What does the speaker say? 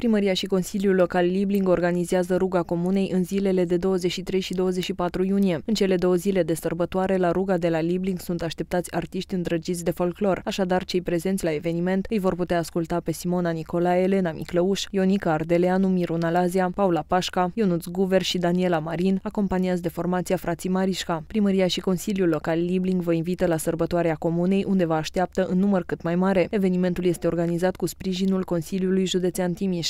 Primăria și Consiliul Local Libling organizează ruga comunei în zilele de 23 și 24 iunie. În cele două zile de sărbătoare, la ruga de la Libling sunt așteptați artiști îndrăgiți de folclor, așadar cei prezenți la eveniment îi vor putea asculta pe Simona Nicolae, Elena Miclăuș, Ionica Ardeleanu, Miruna Lazia, Paula Pașca, Ionuț Guver și Daniela Marin, acompaniați de formația Frații Marișca. Primăria și Consiliul Local Libling vă invită la sărbătoarea comunei, unde vă așteaptă în număr cât mai mare. Evenimentul este organizat cu sprijinul Consiliului Județean Timiș.